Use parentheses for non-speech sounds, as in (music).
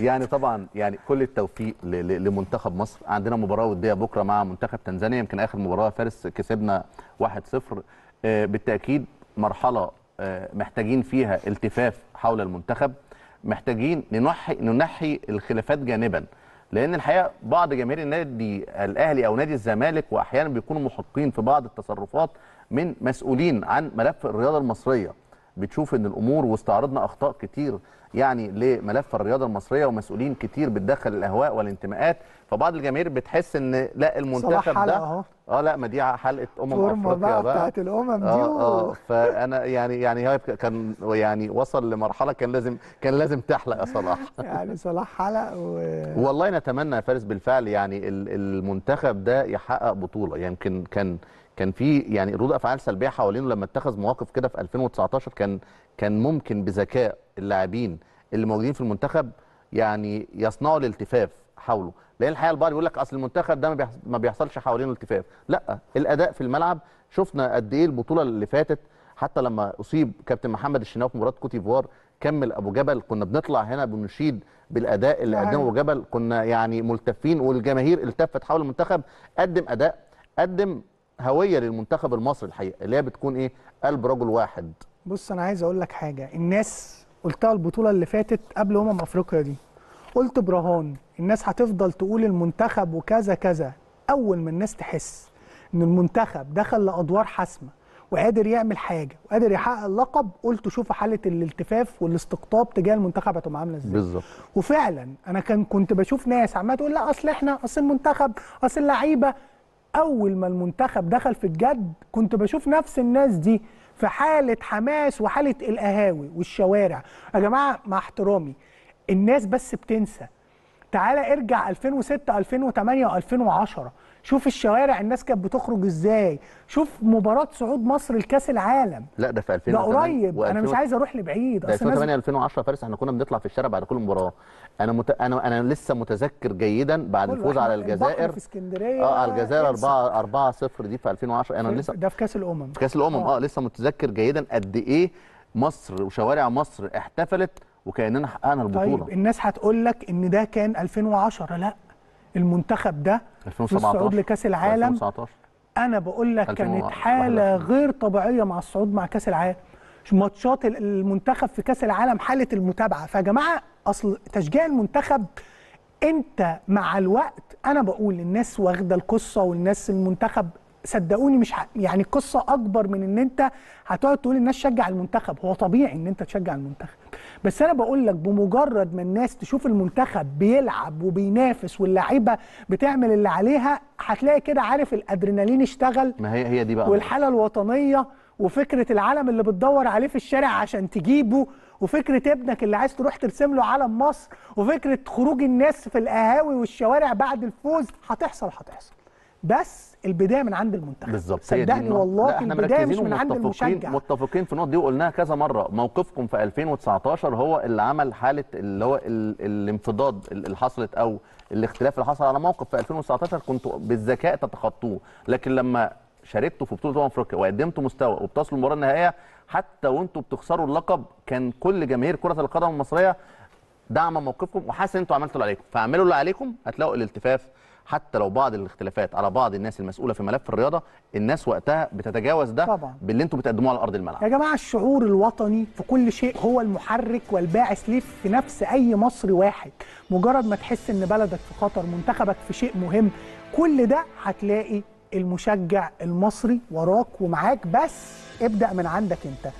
يعني طبعا يعني كل التوفيق لمنتخب مصر عندنا مباراه وديه بكره مع منتخب تنزانيا يمكن اخر مباراه فارس كسبنا 1-0 آه، بالتاكيد مرحله آه، محتاجين فيها التفاف حول المنتخب محتاجين ننحي ننحي الخلافات جانبا لان الحقيقه بعض جماهير النادي الاهلي او نادي الزمالك واحيانا بيكونوا محقين في بعض التصرفات من مسؤولين عن ملف الرياضه المصريه بتشوف ان الامور واستعرضنا اخطاء كتير يعني لملف الرياضه المصريه ومسؤولين كتير بتدخل الاهواء والانتماءات فبعض الجماهير بتحس ان لا المنتخب ده اهو اه لا ما دي حلقه امم افريقيا بقى بتاعت الامم دي اه, آه فانا يعني يعني كان يعني وصل لمرحله كان لازم كان لازم تحلق يا صلاح (laughs) يعني صلاح حلق و... والله نتمنى يا فارس بالفعل يعني المنتخب ده يحقق بطوله يمكن يعني كان كان في يعني ردود افعال سلبيه حوالينه لما اتخذ مواقف كده في 2019 كان كان ممكن بذكاء اللاعبين اللي موجودين في المنتخب يعني يصنعوا الالتفاف حوله لان الحقيقه البعض بيقول لك اصل المنتخب ده ما بيحصلش حوالينه التفاف لا الاداء في الملعب شفنا قد ايه البطوله اللي فاتت حتى لما اصيب كابتن محمد الشناوي في مباراه كوت ديفوار كمل ابو جبل كنا بنطلع هنا بنشيد بالاداء اللي قدمه ابو أيوه. جبل كنا يعني ملتفين والجماهير التفت حول المنتخب قدم اداء قدم هويه للمنتخب المصري الحقيقه اللي هي بتكون ايه قلب رجل واحد بص انا عايز اقول لك حاجه الناس قلتها البطوله اللي فاتت قبل امم افريقيا دي قلت برهان الناس هتفضل تقول المنتخب وكذا كذا اول ما الناس تحس ان المنتخب دخل لادوار حاسمه وقادر يعمل حاجه وقادر يحقق اللقب قلت شوف حاله الالتفاف والاستقطاب تجاه المنتخب هتبقى عامله ازاي بالظبط وفعلا انا كان كنت بشوف ناس عماله تقول لا اصل احنا اصل المنتخب اصل اللعيبه اول ما المنتخب دخل في الجد كنت بشوف نفس الناس دي في حاله حماس وحاله القهاوي والشوارع يا جماعه مع احترامي الناس بس بتنسى تعالى ارجع 2006 2008 و2010 شوف الشوارع الناس كانت بتخرج ازاي شوف مباراه صعود مصر لكاس العالم لا ده في 2008 ده قريب انا مش عايز اروح لبعيد اصل 2008 2010 فارس احنا كنا بنطلع في الشارع بعد كل مباراه انا مت... انا انا لسه متذكر جيدا بعد الفوز على الجزائر في اسكندريه اه على الجزائر 4 4 0 دي في 2010 انا لسه ده في كاس الامم في كاس الامم اه, آه لسه متذكر جيدا قد ايه مصر وشوارع مصر احتفلت وكاننا حققنا البطوله طيب الناس هتقول لك ان ده كان 2010 لا المنتخب ده 2017 الصعود لكاس العالم 2019 انا بقول لك كانت حاله غير طبيعيه مع الصعود مع كاس العالم ماتشات المنتخب في كاس العالم حاله المتابعه فيا جماعه اصل تشجيع المنتخب انت مع الوقت انا بقول الناس واخده القصه والناس المنتخب صدقوني مش ح... يعني قصه اكبر من ان انت هتقعد تقول الناس شجع المنتخب هو طبيعي ان انت تشجع المنتخب بس انا بقول لك بمجرد ما الناس تشوف المنتخب بيلعب وبينافس واللعيبه بتعمل اللي عليها هتلاقي كده عارف الادرينالين اشتغل ما هي هي دي بقى والحاله الوطنيه وفكره العلم اللي بتدور عليه في الشارع عشان تجيبه وفكره ابنك اللي عايز تروح ترسم له علم مصر وفكره خروج الناس في القهاوي والشوارع بعد الفوز هتحصل هتحصل بس البدايه من عند المنتخب بالظبط صدقني والله البدايه مش من عند المشجع متفقين في النقطه دي وقلناها كذا مره موقفكم في 2019 هو اللي عمل حاله اللي هو الانفضاض اللي حصلت او الاختلاف اللي حصل على موقف في 2019 كنتوا بالذكاء تتخطوه لكن لما شاركتوا في بطوله امم افريقيا وقدمتوا مستوى وبتصلوا المباراه النهائيه حتى وانتوا بتخسروا اللقب كان كل جماهير كره القدم المصريه دعم موقفكم وحاسس ان انتوا عملتوا اللي عليكم فاعملوا اللي عليكم هتلاقوا الالتفاف حتى لو بعض الاختلافات على بعض الناس المسؤوله في ملف الرياضه الناس وقتها بتتجاوز ده طبعا. باللي انتم بتقدموه على ارض الملعب يا جماعه الشعور الوطني في كل شيء هو المحرك والباعث ليه في نفس اي مصري واحد مجرد ما تحس ان بلدك في خطر منتخبك في شيء مهم كل ده هتلاقي المشجع المصري وراك ومعاك بس ابدا من عندك انت